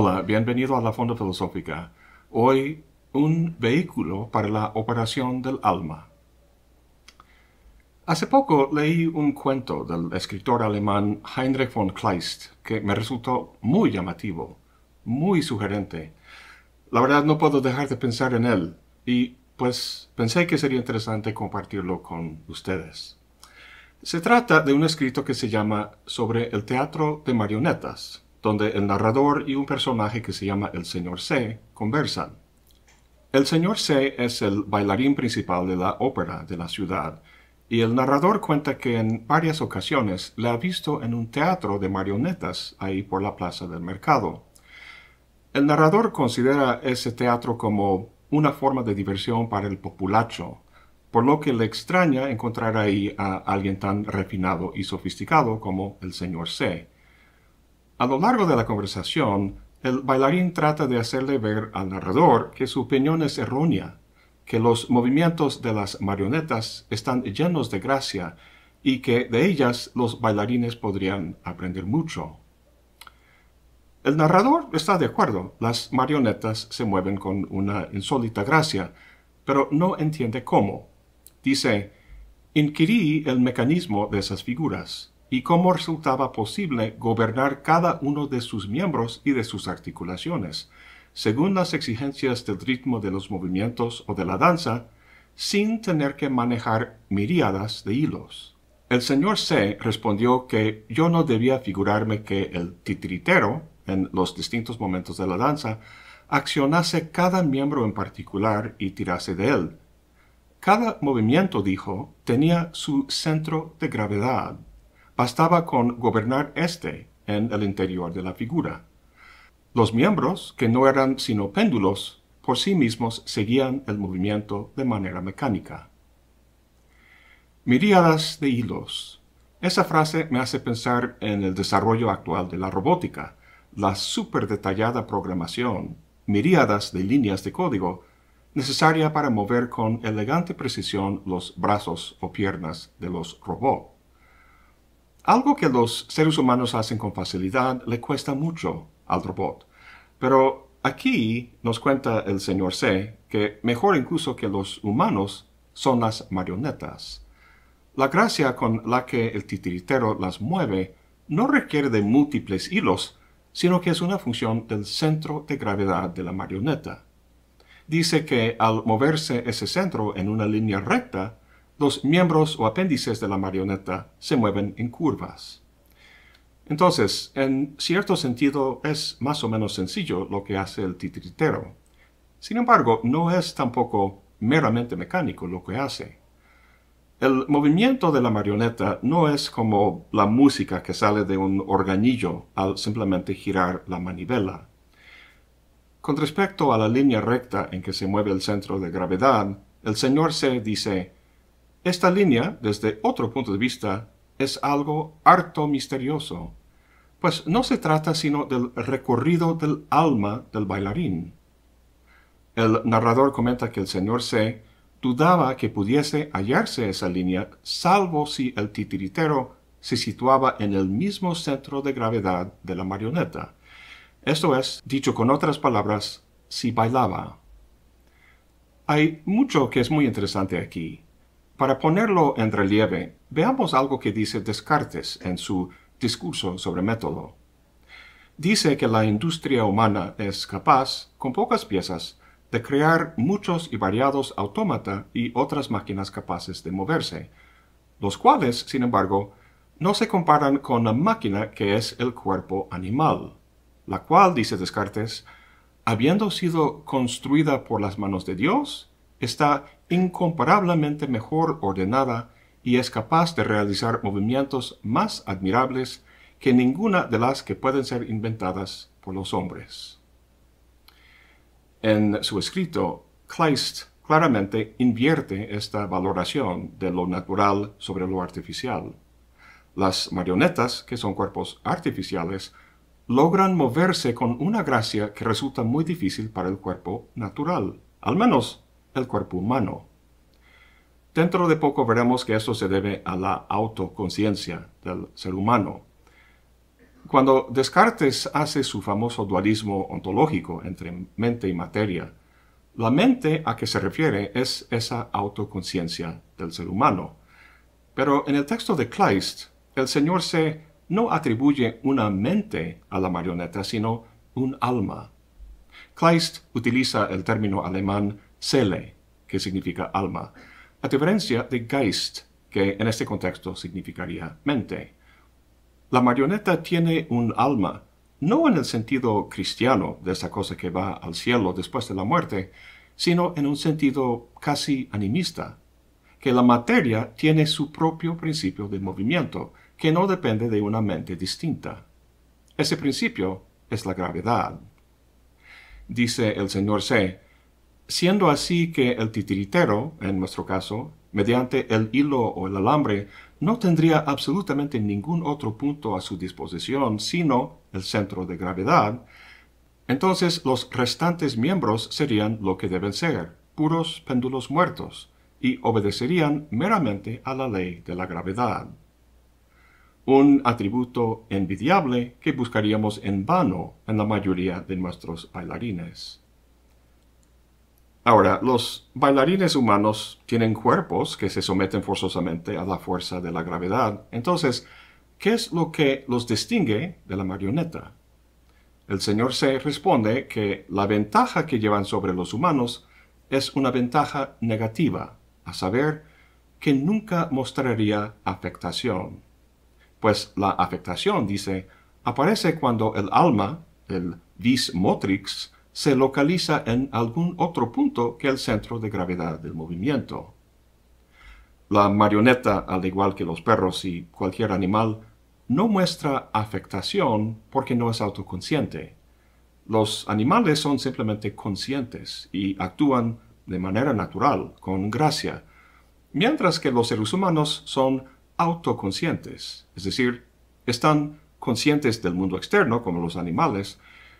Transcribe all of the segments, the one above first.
Hola, bienvenido a la Fonda Filosófica. Hoy, un vehículo para la operación del alma. Hace poco leí un cuento del escritor alemán Heinrich von Kleist que me resultó muy llamativo, muy sugerente. La verdad no puedo dejar de pensar en él y pues pensé que sería interesante compartirlo con ustedes. Se trata de un escrito que se llama Sobre el teatro de marionetas donde el narrador y un personaje que se llama el señor C conversan. El señor C es el bailarín principal de la ópera de la ciudad, y el narrador cuenta que en varias ocasiones le ha visto en un teatro de marionetas ahí por la plaza del mercado. El narrador considera ese teatro como una forma de diversión para el populacho, por lo que le extraña encontrar ahí a alguien tan refinado y sofisticado como el señor C a lo largo de la conversación, el bailarín trata de hacerle ver al narrador que su opinión es errónea, que los movimientos de las marionetas están llenos de gracia y que de ellas los bailarines podrían aprender mucho. El narrador está de acuerdo, las marionetas se mueven con una insólita gracia, pero no entiende cómo. Dice, inquirí el mecanismo de esas figuras y cómo resultaba posible gobernar cada uno de sus miembros y de sus articulaciones, según las exigencias del ritmo de los movimientos o de la danza, sin tener que manejar miríadas de hilos. El señor C respondió que yo no debía figurarme que el titiritero, en los distintos momentos de la danza, accionase cada miembro en particular y tirase de él. Cada movimiento, dijo, tenía su centro de gravedad Bastaba con gobernar éste en el interior de la figura. Los miembros, que no eran sino péndulos, por sí mismos seguían el movimiento de manera mecánica. Miríadas de hilos. Esa frase me hace pensar en el desarrollo actual de la robótica, la detallada programación, miríadas de líneas de código, necesaria para mover con elegante precisión los brazos o piernas de los robots. Algo que los seres humanos hacen con facilidad le cuesta mucho al robot. Pero aquí nos cuenta el señor C que mejor incluso que los humanos son las marionetas. La gracia con la que el titiritero las mueve no requiere de múltiples hilos, sino que es una función del centro de gravedad de la marioneta. Dice que al moverse ese centro en una línea recta, los miembros o apéndices de la marioneta se mueven en curvas. Entonces, en cierto sentido, es más o menos sencillo lo que hace el titiritero. Sin embargo, no es tampoco meramente mecánico lo que hace. El movimiento de la marioneta no es como la música que sale de un organillo al simplemente girar la manivela. Con respecto a la línea recta en que se mueve el centro de gravedad, el señor se dice, esta línea, desde otro punto de vista, es algo harto misterioso, pues no se trata sino del recorrido del alma del bailarín. El narrador comenta que el señor C dudaba que pudiese hallarse esa línea, salvo si el titiritero se situaba en el mismo centro de gravedad de la marioneta. Esto es, dicho con otras palabras, si bailaba. Hay mucho que es muy interesante aquí. Para ponerlo en relieve, veamos algo que dice Descartes en su discurso sobre método. Dice que la industria humana es capaz, con pocas piezas, de crear muchos y variados autómata y otras máquinas capaces de moverse, los cuales, sin embargo, no se comparan con la máquina que es el cuerpo animal, la cual, dice Descartes, habiendo sido construida por las manos de Dios, está incomparablemente mejor ordenada y es capaz de realizar movimientos más admirables que ninguna de las que pueden ser inventadas por los hombres. En su escrito, Kleist claramente invierte esta valoración de lo natural sobre lo artificial. Las marionetas, que son cuerpos artificiales, logran moverse con una gracia que resulta muy difícil para el cuerpo natural, al menos el cuerpo humano. Dentro de poco veremos que esto se debe a la autoconciencia del ser humano. Cuando Descartes hace su famoso dualismo ontológico entre mente y materia, la mente a que se refiere es esa autoconciencia del ser humano. Pero en el texto de Kleist, el Señor se no atribuye una mente a la marioneta, sino un alma. Kleist utiliza el término alemán Sele, que significa alma, a diferencia de Geist, que en este contexto significaría mente. La marioneta tiene un alma, no en el sentido cristiano de esa cosa que va al cielo después de la muerte, sino en un sentido casi animista, que la materia tiene su propio principio de movimiento, que no depende de una mente distinta. Ese principio es la gravedad. Dice el señor C siendo así que el titiritero, en nuestro caso, mediante el hilo o el alambre, no tendría absolutamente ningún otro punto a su disposición sino el centro de gravedad, entonces los restantes miembros serían lo que deben ser, puros péndulos muertos, y obedecerían meramente a la ley de la gravedad. Un atributo envidiable que buscaríamos en vano en la mayoría de nuestros bailarines. Ahora, los bailarines humanos tienen cuerpos que se someten forzosamente a la fuerza de la gravedad. Entonces, ¿qué es lo que los distingue de la marioneta? El señor C responde que la ventaja que llevan sobre los humanos es una ventaja negativa, a saber, que nunca mostraría afectación. Pues la afectación, dice, aparece cuando el alma, el vis motrix, se localiza en algún otro punto que el centro de gravedad del movimiento. La marioneta, al igual que los perros y cualquier animal, no muestra afectación porque no es autoconsciente. Los animales son simplemente conscientes y actúan de manera natural, con gracia, mientras que los seres humanos son autoconscientes, es decir, están conscientes del mundo externo como los animales,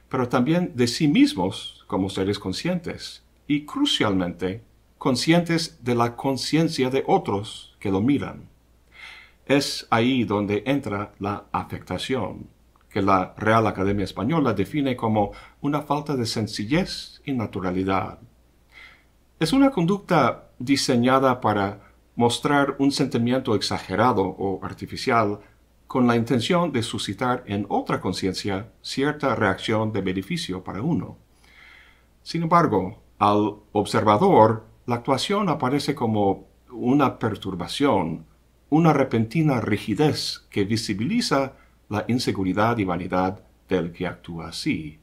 pero también de sí mismos como seres conscientes y crucialmente conscientes de la conciencia de otros que lo miran. Es ahí donde entra la afectación, que la Real Academia Española define como una falta de sencillez y naturalidad. Es una conducta diseñada para mostrar un sentimiento exagerado o artificial con la intención de suscitar en otra conciencia cierta reacción de beneficio para uno. Sin embargo, al observador, la actuación aparece como una perturbación, una repentina rigidez que visibiliza la inseguridad y vanidad del que actúa así.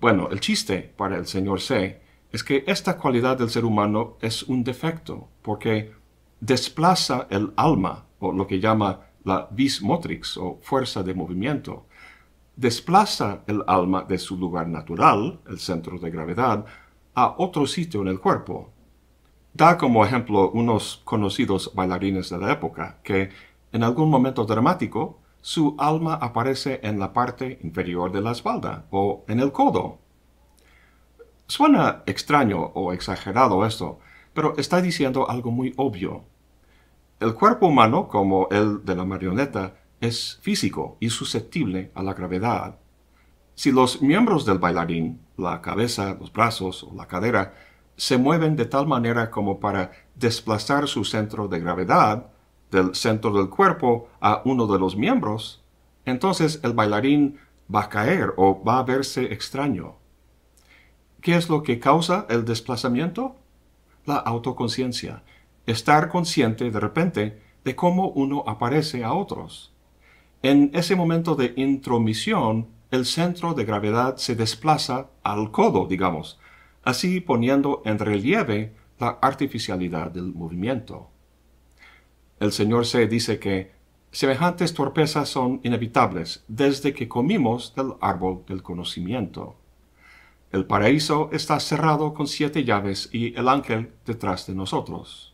Bueno, el chiste para el señor C es que esta cualidad del ser humano es un defecto, porque desplaza el alma, o lo que llama la vis motrix o fuerza de movimiento, desplaza el alma de su lugar natural, el centro de gravedad, a otro sitio en el cuerpo. Da como ejemplo unos conocidos bailarines de la época que, en algún momento dramático, su alma aparece en la parte inferior de la espalda o en el codo. Suena extraño o exagerado esto, pero está diciendo algo muy obvio. El cuerpo humano, como el de la marioneta, es físico y susceptible a la gravedad. Si los miembros del bailarín, la cabeza, los brazos o la cadera, se mueven de tal manera como para desplazar su centro de gravedad del centro del cuerpo a uno de los miembros, entonces el bailarín va a caer o va a verse extraño. ¿Qué es lo que causa el desplazamiento? La autoconciencia, estar consciente de repente de cómo uno aparece a otros. En ese momento de intromisión, el centro de gravedad se desplaza al codo, digamos, así poniendo en relieve la artificialidad del movimiento. El señor C dice que semejantes torpezas son inevitables desde que comimos del árbol del conocimiento. El paraíso está cerrado con siete llaves y el ángel detrás de nosotros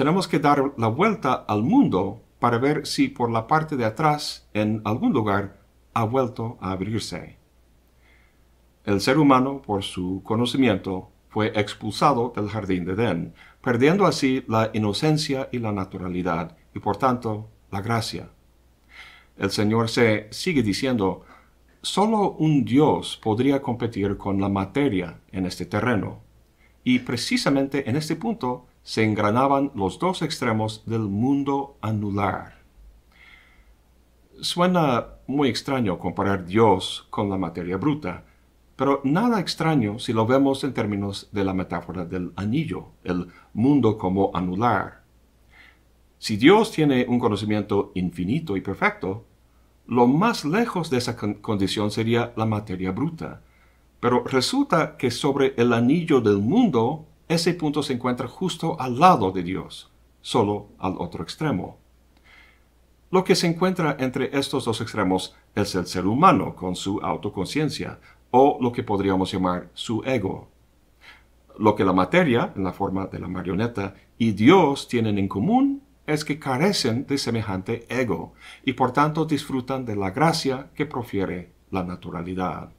tenemos que dar la vuelta al mundo para ver si por la parte de atrás, en algún lugar, ha vuelto a abrirse. El ser humano, por su conocimiento, fue expulsado del jardín de Edén, perdiendo así la inocencia y la naturalidad, y por tanto la gracia. El Señor se sigue diciendo, solo un Dios podría competir con la materia en este terreno. Y precisamente en este punto se engranaban los dos extremos del mundo anular. Suena muy extraño comparar Dios con la materia bruta, pero nada extraño si lo vemos en términos de la metáfora del anillo, el mundo como anular. Si Dios tiene un conocimiento infinito y perfecto, lo más lejos de esa condición sería la materia bruta, pero resulta que sobre el anillo del mundo ese punto se encuentra justo al lado de Dios, solo al otro extremo. Lo que se encuentra entre estos dos extremos es el ser humano con su autoconciencia, o lo que podríamos llamar su ego. Lo que la materia, en la forma de la marioneta, y Dios tienen en común es que carecen de semejante ego, y por tanto disfrutan de la gracia que profiere la naturalidad.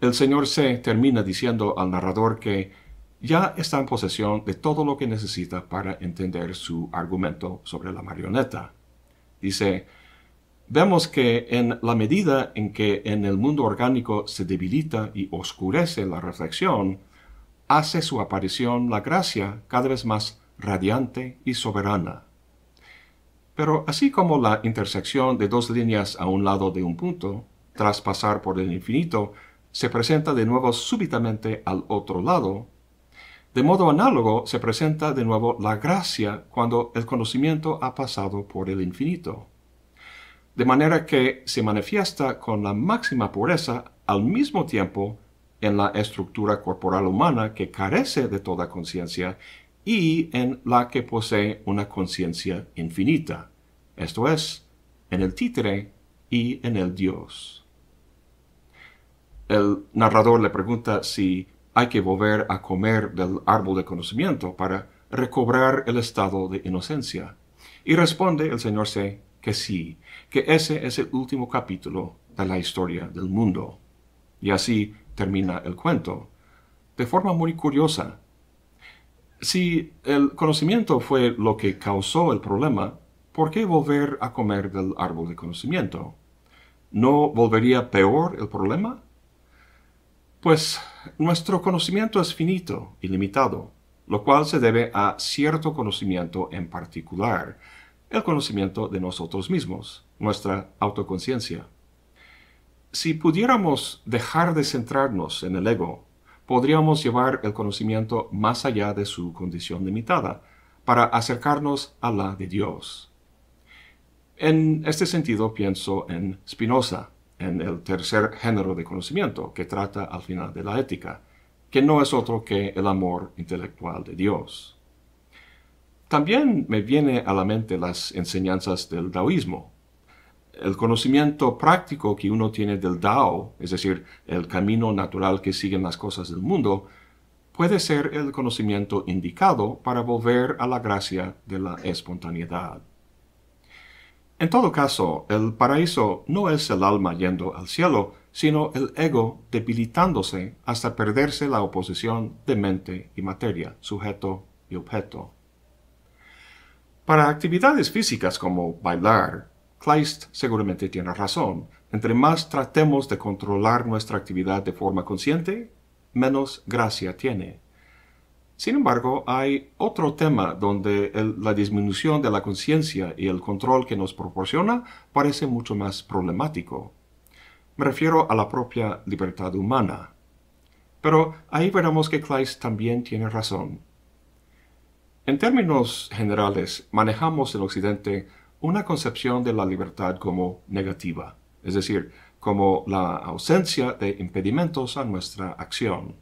El señor C termina diciendo al narrador que ya está en posesión de todo lo que necesita para entender su argumento sobre la marioneta. Dice, vemos que en la medida en que en el mundo orgánico se debilita y oscurece la reflexión, hace su aparición la gracia cada vez más radiante y soberana. Pero así como la intersección de dos líneas a un lado de un punto, tras pasar por el infinito, se presenta de nuevo súbitamente al otro lado, de modo análogo se presenta de nuevo la gracia cuando el conocimiento ha pasado por el infinito. De manera que se manifiesta con la máxima pureza al mismo tiempo en la estructura corporal humana que carece de toda conciencia y en la que posee una conciencia infinita, esto es, en el títere y en el Dios. El narrador le pregunta si hay que volver a comer del árbol de conocimiento para recobrar el estado de inocencia. Y responde el Señor C que sí, que ese es el último capítulo de la historia del mundo. Y así termina el cuento, de forma muy curiosa. Si el conocimiento fue lo que causó el problema, ¿por qué volver a comer del árbol de conocimiento? ¿No volvería peor el problema? pues nuestro conocimiento es finito y limitado, lo cual se debe a cierto conocimiento en particular, el conocimiento de nosotros mismos, nuestra autoconciencia. Si pudiéramos dejar de centrarnos en el ego, podríamos llevar el conocimiento más allá de su condición limitada, para acercarnos a la de Dios. En este sentido pienso en Spinoza, en el tercer género de conocimiento que trata al final de la ética, que no es otro que el amor intelectual de Dios. También me viene a la mente las enseñanzas del taoísmo. El conocimiento práctico que uno tiene del Dao, es decir, el camino natural que siguen las cosas del mundo, puede ser el conocimiento indicado para volver a la gracia de la espontaneidad. En todo caso, el paraíso no es el alma yendo al cielo, sino el ego debilitándose hasta perderse la oposición de mente y materia, sujeto y objeto. Para actividades físicas como bailar, Kleist seguramente tiene razón. Entre más tratemos de controlar nuestra actividad de forma consciente, menos gracia tiene. Sin embargo, hay otro tema donde la disminución de la conciencia y el control que nos proporciona parece mucho más problemático. Me refiero a la propia libertad humana. Pero ahí veremos que Kleist también tiene razón. En términos generales, manejamos en Occidente una concepción de la libertad como negativa, es decir, como la ausencia de impedimentos a nuestra acción.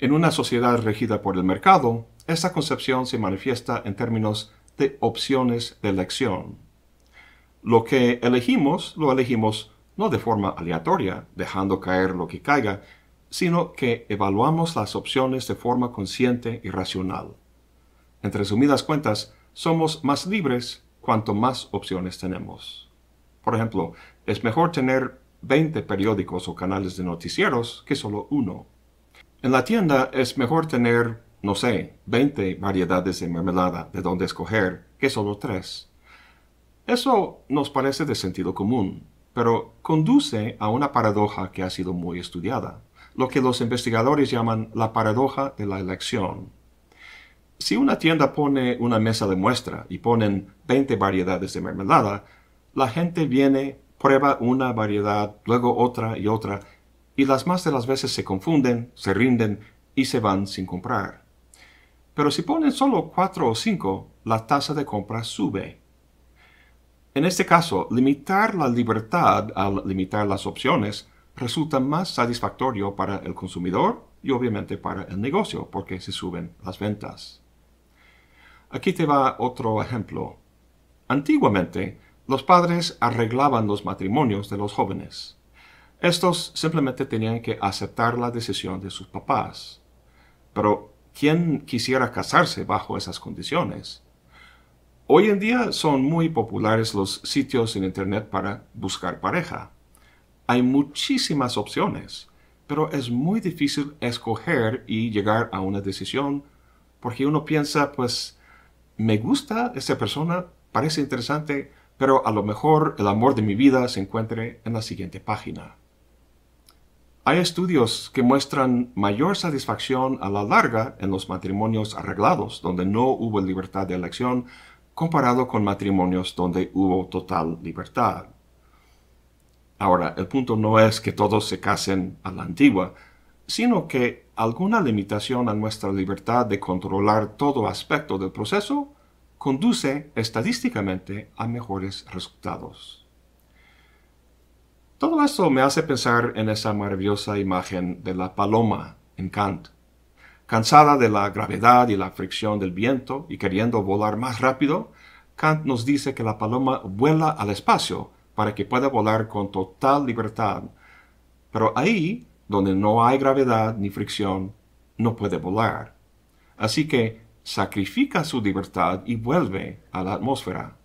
En una sociedad regida por el mercado, esta concepción se manifiesta en términos de opciones de elección. Lo que elegimos, lo elegimos no de forma aleatoria, dejando caer lo que caiga, sino que evaluamos las opciones de forma consciente y racional. En resumidas cuentas, somos más libres cuanto más opciones tenemos. Por ejemplo, es mejor tener 20 periódicos o canales de noticieros que solo uno. En la tienda es mejor tener, no sé, 20 variedades de mermelada de donde escoger que solo tres. Eso nos parece de sentido común, pero conduce a una paradoja que ha sido muy estudiada, lo que los investigadores llaman la paradoja de la elección. Si una tienda pone una mesa de muestra y ponen 20 variedades de mermelada, la gente viene, prueba una variedad, luego otra y otra, y las más de las veces se confunden, se rinden y se van sin comprar. Pero si ponen solo cuatro o cinco, la tasa de compra sube. En este caso, limitar la libertad al limitar las opciones resulta más satisfactorio para el consumidor y obviamente para el negocio porque se suben las ventas. Aquí te va otro ejemplo. Antiguamente, los padres arreglaban los matrimonios de los jóvenes. Estos simplemente tenían que aceptar la decisión de sus papás. Pero, ¿quién quisiera casarse bajo esas condiciones? Hoy en día son muy populares los sitios en Internet para buscar pareja. Hay muchísimas opciones, pero es muy difícil escoger y llegar a una decisión porque uno piensa, pues, me gusta esta persona, parece interesante, pero a lo mejor el amor de mi vida se encuentre en la siguiente página. Hay estudios que muestran mayor satisfacción a la larga en los matrimonios arreglados, donde no hubo libertad de elección, comparado con matrimonios donde hubo total libertad. Ahora, el punto no es que todos se casen a la antigua, sino que alguna limitación a nuestra libertad de controlar todo aspecto del proceso conduce estadísticamente a mejores resultados. Todo esto me hace pensar en esa maravillosa imagen de la paloma en Kant. Cansada de la gravedad y la fricción del viento y queriendo volar más rápido, Kant nos dice que la paloma vuela al espacio para que pueda volar con total libertad. Pero ahí, donde no hay gravedad ni fricción, no puede volar. Así que sacrifica su libertad y vuelve a la atmósfera.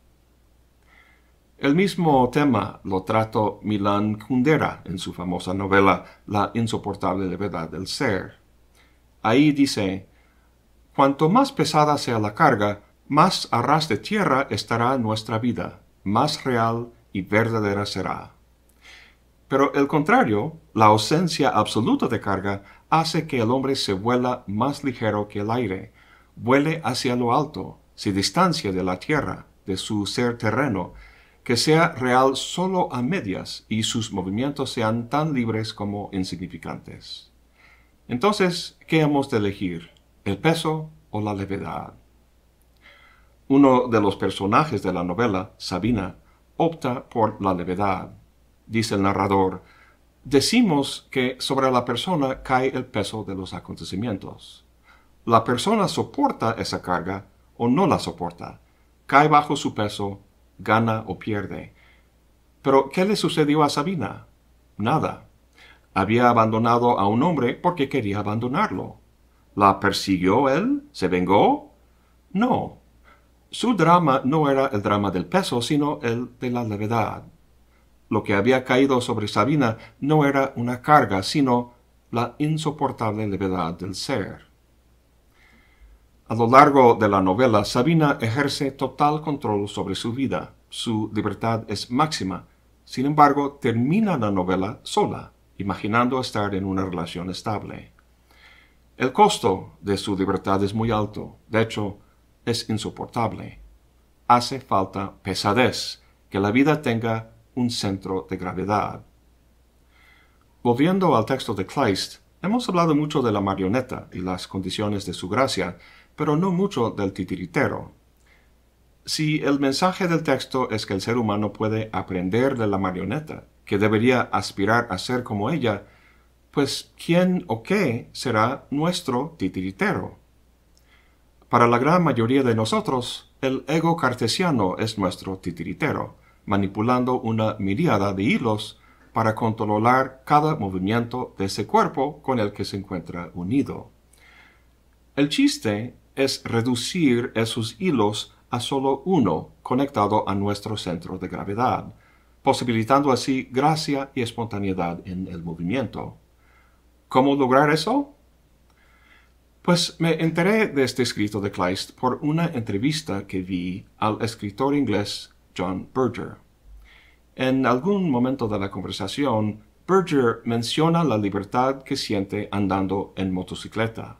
El mismo tema lo trató Milan Kundera en su famosa novela La insoportable levedad del ser. Ahí dice, Cuanto más pesada sea la carga, más a ras de tierra estará nuestra vida, más real y verdadera será. Pero el contrario, la ausencia absoluta de carga, hace que el hombre se vuela más ligero que el aire, vuele hacia lo alto, se distancia de la tierra, de su ser terreno, que sea real solo a medias y sus movimientos sean tan libres como insignificantes. Entonces, ¿qué hemos de elegir? ¿El peso o la levedad? Uno de los personajes de la novela, Sabina, opta por la levedad. Dice el narrador, decimos que sobre la persona cae el peso de los acontecimientos. La persona soporta esa carga o no la soporta, cae bajo su peso gana o pierde. Pero, ¿qué le sucedió a Sabina? Nada. Había abandonado a un hombre porque quería abandonarlo. ¿La persiguió él? ¿Se vengó? No. Su drama no era el drama del peso, sino el de la levedad. Lo que había caído sobre Sabina no era una carga, sino la insoportable levedad del ser. A lo largo de la novela, Sabina ejerce total control sobre su vida. Su libertad es máxima. Sin embargo, termina la novela sola, imaginando estar en una relación estable. El costo de su libertad es muy alto, de hecho, es insoportable. Hace falta pesadez, que la vida tenga un centro de gravedad. Volviendo al texto de Kleist, hemos hablado mucho de la marioneta y las condiciones de su gracia, pero no mucho del titiritero. Si el mensaje del texto es que el ser humano puede aprender de la marioneta, que debería aspirar a ser como ella, pues ¿quién o qué será nuestro titiritero? Para la gran mayoría de nosotros, el ego cartesiano es nuestro titiritero, manipulando una miriada de hilos para controlar cada movimiento de ese cuerpo con el que se encuentra unido. El chiste es reducir esos hilos a sólo uno conectado a nuestro centro de gravedad, posibilitando así gracia y espontaneidad en el movimiento. ¿Cómo lograr eso? Pues me enteré de este escrito de Kleist por una entrevista que vi al escritor inglés John Berger. En algún momento de la conversación, Berger menciona la libertad que siente andando en motocicleta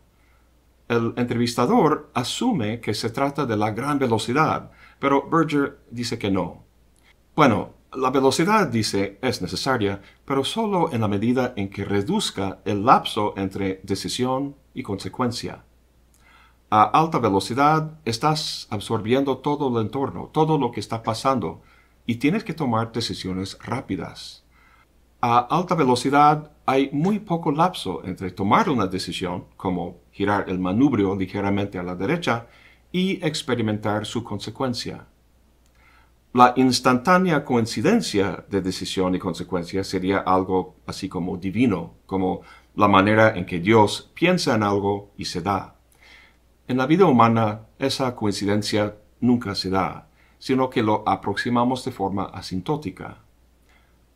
el entrevistador asume que se trata de la gran velocidad, pero Berger dice que no. Bueno, la velocidad, dice, es necesaria, pero solo en la medida en que reduzca el lapso entre decisión y consecuencia. A alta velocidad estás absorbiendo todo el entorno, todo lo que está pasando, y tienes que tomar decisiones rápidas a alta velocidad hay muy poco lapso entre tomar una decisión, como girar el manubrio ligeramente a la derecha, y experimentar su consecuencia. La instantánea coincidencia de decisión y consecuencia sería algo así como divino, como la manera en que Dios piensa en algo y se da. En la vida humana, esa coincidencia nunca se da, sino que lo aproximamos de forma asintótica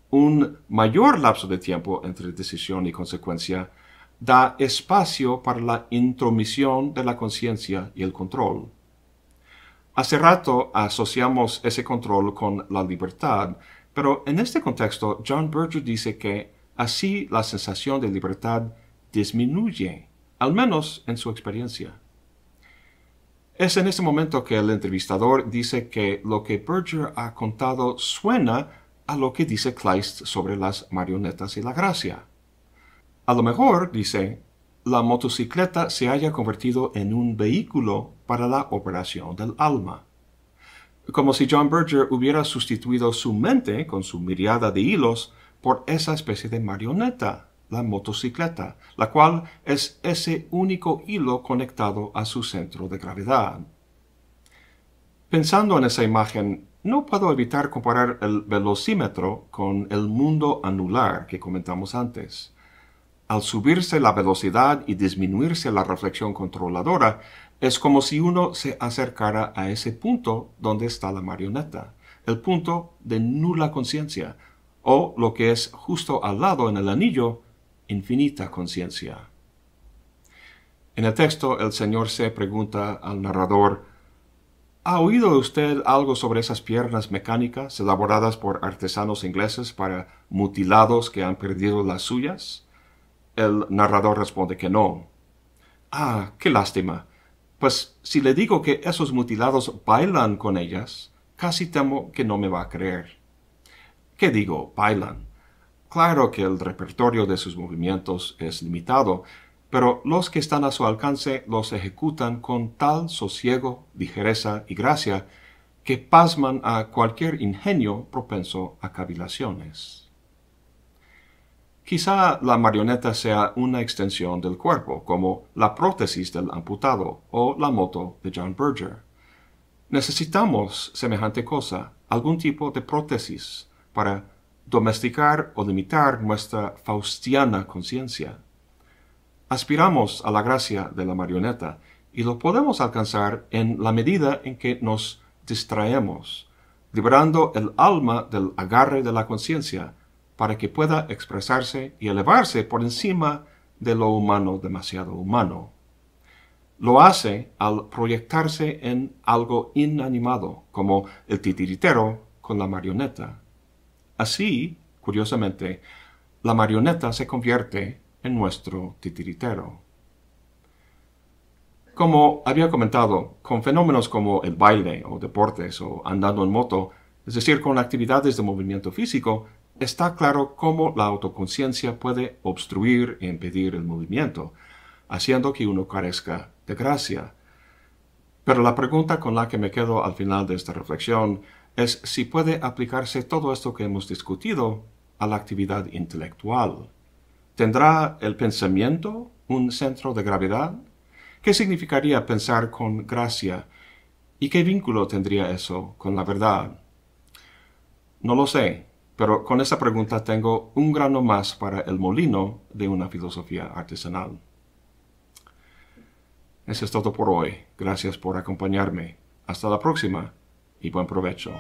un mayor lapso de tiempo entre decisión y consecuencia da espacio para la intromisión de la conciencia y el control. Hace rato asociamos ese control con la libertad, pero en este contexto John Berger dice que así la sensación de libertad disminuye, al menos en su experiencia. Es en este momento que el entrevistador dice que lo que Berger ha contado suena a lo que dice Kleist sobre las marionetas y la gracia. A lo mejor, dice, la motocicleta se haya convertido en un vehículo para la operación del alma. Como si John Berger hubiera sustituido su mente con su mirada de hilos por esa especie de marioneta, la motocicleta, la cual es ese único hilo conectado a su centro de gravedad. Pensando en esa imagen, no puedo evitar comparar el velocímetro con el mundo anular que comentamos antes. Al subirse la velocidad y disminuirse la reflexión controladora, es como si uno se acercara a ese punto donde está la marioneta, el punto de nula conciencia, o lo que es justo al lado en el anillo, infinita conciencia. En el texto el Señor se pregunta al narrador, ¿Ha oído usted algo sobre esas piernas mecánicas elaboradas por artesanos ingleses para mutilados que han perdido las suyas? El narrador responde que no. Ah, qué lástima. Pues si le digo que esos mutilados bailan con ellas, casi temo que no me va a creer. ¿Qué digo, bailan? Claro que el repertorio de sus movimientos es limitado, pero los que están a su alcance los ejecutan con tal sosiego, ligereza y gracia que pasman a cualquier ingenio propenso a cavilaciones. Quizá la marioneta sea una extensión del cuerpo, como la prótesis del amputado o la moto de John Berger. Necesitamos semejante cosa, algún tipo de prótesis, para domesticar o limitar nuestra faustiana conciencia aspiramos a la gracia de la marioneta y lo podemos alcanzar en la medida en que nos distraemos, liberando el alma del agarre de la conciencia para que pueda expresarse y elevarse por encima de lo humano demasiado humano. Lo hace al proyectarse en algo inanimado, como el titiritero con la marioneta. Así, curiosamente, la marioneta se convierte en nuestro titiritero. Como había comentado, con fenómenos como el baile o deportes o andando en moto, es decir, con actividades de movimiento físico, está claro cómo la autoconciencia puede obstruir e impedir el movimiento, haciendo que uno carezca de gracia. Pero la pregunta con la que me quedo al final de esta reflexión es si puede aplicarse todo esto que hemos discutido a la actividad intelectual. ¿Tendrá el pensamiento un centro de gravedad? ¿Qué significaría pensar con gracia? ¿Y qué vínculo tendría eso con la verdad? No lo sé, pero con esta pregunta tengo un grano más para el molino de una filosofía artesanal. Eso es todo por hoy. Gracias por acompañarme. Hasta la próxima y buen provecho.